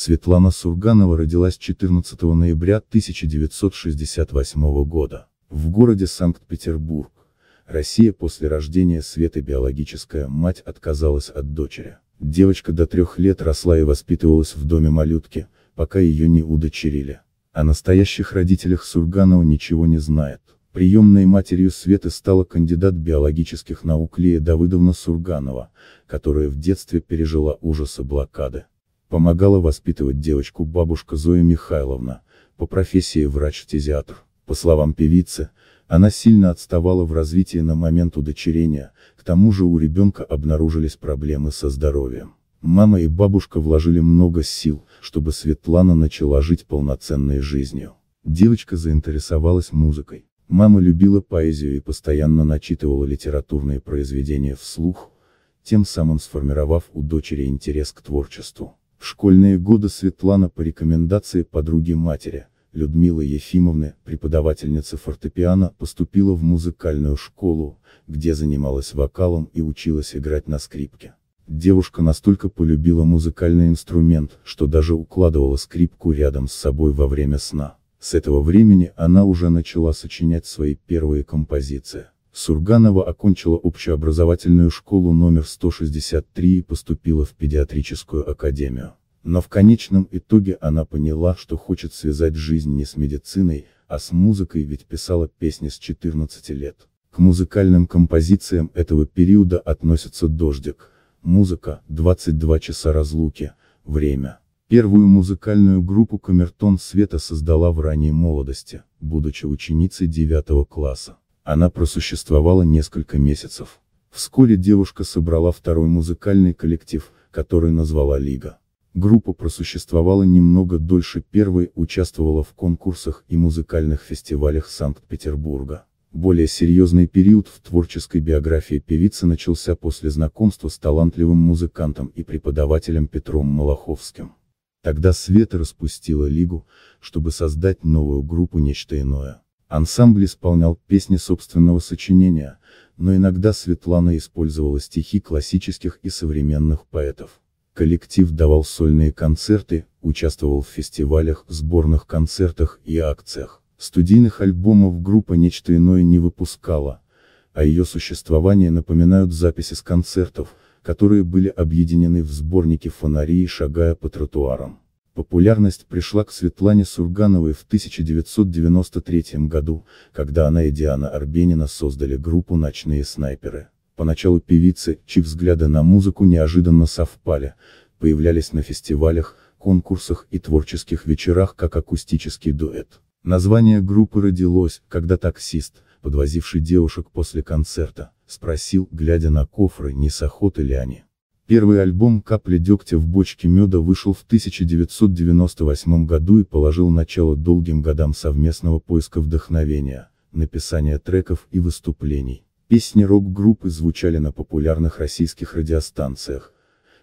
Светлана Сурганова родилась 14 ноября 1968 года, в городе Санкт-Петербург. Россия после рождения Светы биологическая мать отказалась от дочери. Девочка до трех лет росла и воспитывалась в доме малютки, пока ее не удочерили. О настоящих родителях Сурганова ничего не знает. Приемной матерью Светы стала кандидат биологических наук Лия Давыдовна Сурганова, которая в детстве пережила ужасы блокады. Помогала воспитывать девочку бабушка Зоя Михайловна, по профессии врач-фтизиатр. По словам певицы, она сильно отставала в развитии на момент удочерения, к тому же у ребенка обнаружились проблемы со здоровьем. Мама и бабушка вложили много сил, чтобы Светлана начала жить полноценной жизнью. Девочка заинтересовалась музыкой. Мама любила поэзию и постоянно начитывала литературные произведения вслух, тем самым сформировав у дочери интерес к творчеству. В школьные годы Светлана по рекомендации подруги матери, Людмилы Ефимовны, преподавательницы фортепиано, поступила в музыкальную школу, где занималась вокалом и училась играть на скрипке. Девушка настолько полюбила музыкальный инструмент, что даже укладывала скрипку рядом с собой во время сна. С этого времени она уже начала сочинять свои первые композиции. Сурганова окончила общеобразовательную школу номер 163 и поступила в педиатрическую академию. Но в конечном итоге она поняла, что хочет связать жизнь не с медициной, а с музыкой, ведь писала песни с 14 лет. К музыкальным композициям этого периода относятся «Дождик», «Музыка», «22 часа разлуки», «Время». Первую музыкальную группу Камертон Света создала в ранней молодости, будучи ученицей 9 класса. Она просуществовала несколько месяцев. Вскоре девушка собрала второй музыкальный коллектив, который назвала «Лига». Группа просуществовала немного дольше первой, участвовала в конкурсах и музыкальных фестивалях Санкт-Петербурга. Более серьезный период в творческой биографии певицы начался после знакомства с талантливым музыкантом и преподавателем Петром Малаховским. Тогда Света распустила лигу, чтобы создать новую группу «Нечто иное». Ансамбль исполнял песни собственного сочинения, но иногда Светлана использовала стихи классических и современных поэтов. Коллектив давал сольные концерты, участвовал в фестивалях, сборных концертах и акциях. Студийных альбомов группа «Нечто иное» не выпускала, а ее существование напоминают записи с концертов, которые были объединены в сборнике «Фонари» и «Шагая по тротуарам». Популярность пришла к Светлане Сургановой в 1993 году, когда она и Диана Арбенина создали группу «Ночные снайперы». Поначалу певицы, чьи взгляды на музыку неожиданно совпали, появлялись на фестивалях, конкурсах и творческих вечерах как акустический дуэт. Название группы родилось, когда таксист, подвозивший девушек после концерта, спросил, глядя на кофры, не с охоты ли они. Первый альбом «Капли дегтя в бочке меда» вышел в 1998 году и положил начало долгим годам совместного поиска вдохновения, написания треков и выступлений. Песни рок-группы звучали на популярных российских радиостанциях.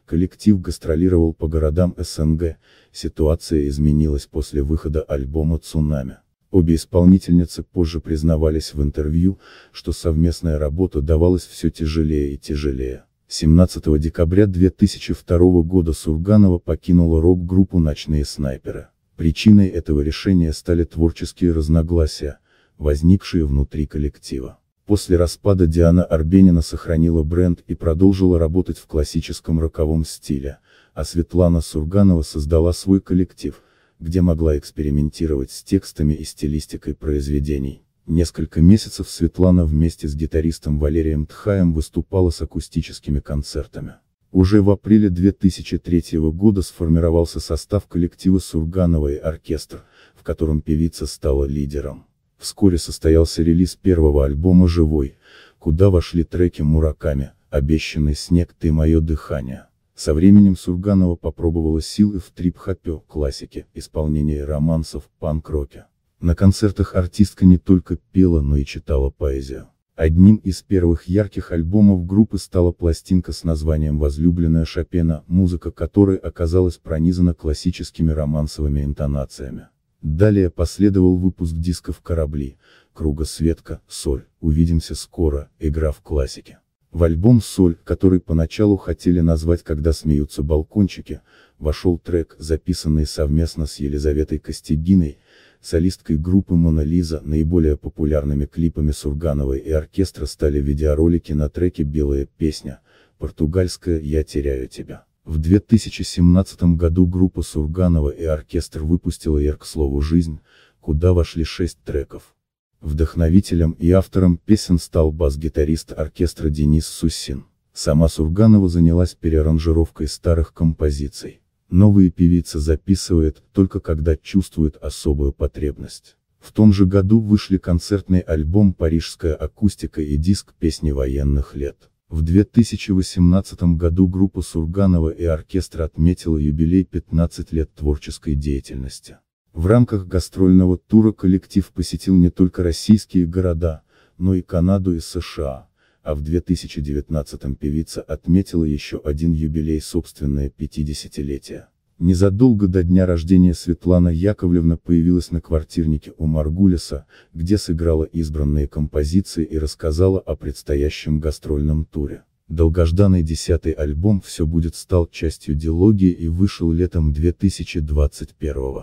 Коллектив гастролировал по городам СНГ, ситуация изменилась после выхода альбома «Цунами». Обе исполнительницы позже признавались в интервью, что совместная работа давалась все тяжелее и тяжелее. 17 декабря 2002 года Сурганова покинула рок-группу «Ночные снайперы». Причиной этого решения стали творческие разногласия, возникшие внутри коллектива. После распада Диана Арбенина сохранила бренд и продолжила работать в классическом роковом стиле, а Светлана Сурганова создала свой коллектив, где могла экспериментировать с текстами и стилистикой произведений. Несколько месяцев Светлана вместе с гитаристом Валерием Тхаем выступала с акустическими концертами. Уже в апреле 2003 года сформировался состав коллектива Сурганова и оркестр, в котором певица стала лидером. Вскоре состоялся релиз первого альбома «Живой», куда вошли треки «Мураками», «Обещанный снег», «Ты мое дыхание». Со временем Сурганова попробовала силы в трип-хопе, классике, исполнении романсов, панк-роке. На концертах артистка не только пела, но и читала поэзию. Одним из первых ярких альбомов группы стала пластинка с названием «Возлюбленная Шопена», музыка которой оказалась пронизана классическими романсовыми интонациями. Далее последовал выпуск дисков «Корабли», «Кругосветка», «Соль», «Увидимся скоро», «Игра в классике». В альбом «Соль», который поначалу хотели назвать «Когда смеются балкончики», вошел трек, записанный совместно с Елизаветой Костегиной, солисткой группы Мона Лиза, наиболее популярными клипами Сургановой и оркестра стали видеоролики на треке «Белая песня», португальская «Я теряю тебя». В 2017 году группа Сурганова и оркестр выпустила «Я к слову жизнь», куда вошли шесть треков. Вдохновителем и автором песен стал бас-гитарист оркестра Денис Суссин. Сама Сурганова занялась переранжировкой старых композиций. Новые певицы записывает, только когда чувствуют особую потребность. В том же году вышли концертный альбом «Парижская акустика» и диск «Песни военных лет». В 2018 году группа Сурганова и оркестр отметила юбилей 15 лет творческой деятельности. В рамках гастрольного тура коллектив посетил не только российские города, но и Канаду и США а в 2019 певица отметила еще один юбилей собственное 50-летие. Незадолго до дня рождения Светлана Яковлевна появилась на квартирнике у Маргулиса, где сыграла избранные композиции и рассказала о предстоящем гастрольном туре. Долгожданный десятый альбом «Все будет» стал частью дилогии и вышел летом 2021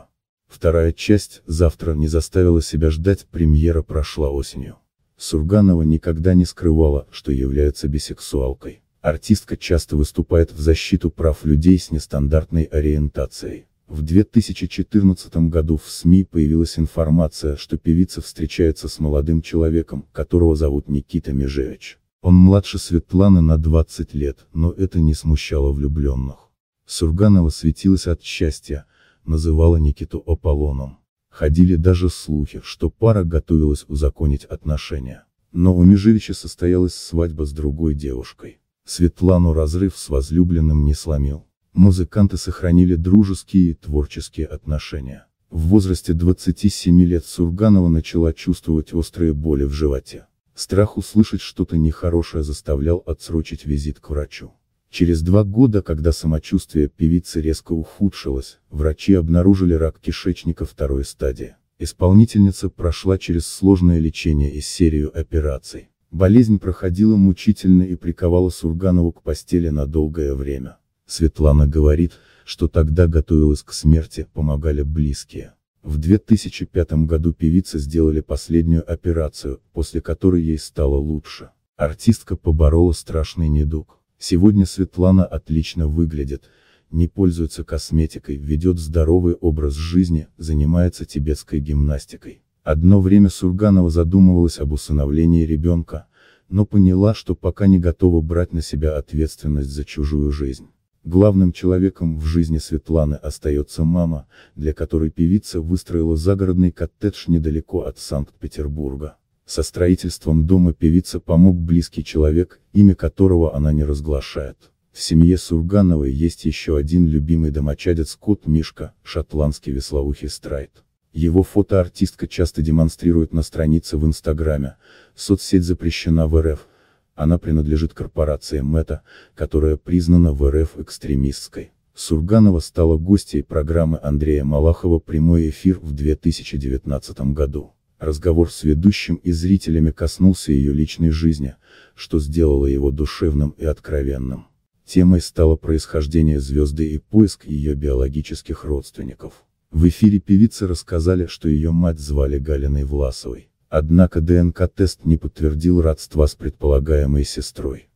Вторая часть «Завтра» не заставила себя ждать, премьера прошла осенью. Сурганова никогда не скрывала, что является бисексуалкой. Артистка часто выступает в защиту прав людей с нестандартной ориентацией. В 2014 году в СМИ появилась информация, что певица встречается с молодым человеком, которого зовут Никита Межевич. Он младше Светланы на 20 лет, но это не смущало влюбленных. Сурганова светилась от счастья, называла Никиту Аполлоном. Ходили даже слухи, что пара готовилась узаконить отношения. Но у Межирича состоялась свадьба с другой девушкой. Светлану разрыв с возлюбленным не сломил. Музыканты сохранили дружеские и творческие отношения. В возрасте 27 лет Сурганова начала чувствовать острые боли в животе. Страх услышать что-то нехорошее заставлял отсрочить визит к врачу. Через два года, когда самочувствие певицы резко ухудшилось, врачи обнаружили рак кишечника второй стадии. Исполнительница прошла через сложное лечение и серию операций. Болезнь проходила мучительно и приковала Сурганову к постели на долгое время. Светлана говорит, что тогда готовилась к смерти, помогали близкие. В 2005 году певица сделали последнюю операцию, после которой ей стало лучше. Артистка поборола страшный недуг. Сегодня Светлана отлично выглядит, не пользуется косметикой, ведет здоровый образ жизни, занимается тибетской гимнастикой. Одно время Сурганова задумывалась об усыновлении ребенка, но поняла, что пока не готова брать на себя ответственность за чужую жизнь. Главным человеком в жизни Светланы остается мама, для которой певица выстроила загородный коттедж недалеко от Санкт-Петербурга. Со строительством дома певица помог близкий человек, имя которого она не разглашает. В семье Сургановой есть еще один любимый домочадец кот Мишка, шотландский веслоухий страйт. Его фото артистка часто демонстрирует на странице в Инстаграме, соцсеть запрещена в РФ, она принадлежит корпорации МЭТА, которая признана в РФ экстремистской. Сурганова стала гостьей программы Андрея Малахова «Прямой эфир» в 2019 году. Разговор с ведущим и зрителями коснулся ее личной жизни, что сделало его душевным и откровенным. Темой стало происхождение звезды и поиск ее биологических родственников. В эфире певицы рассказали, что ее мать звали Галиной Власовой. Однако ДНК-тест не подтвердил родства с предполагаемой сестрой.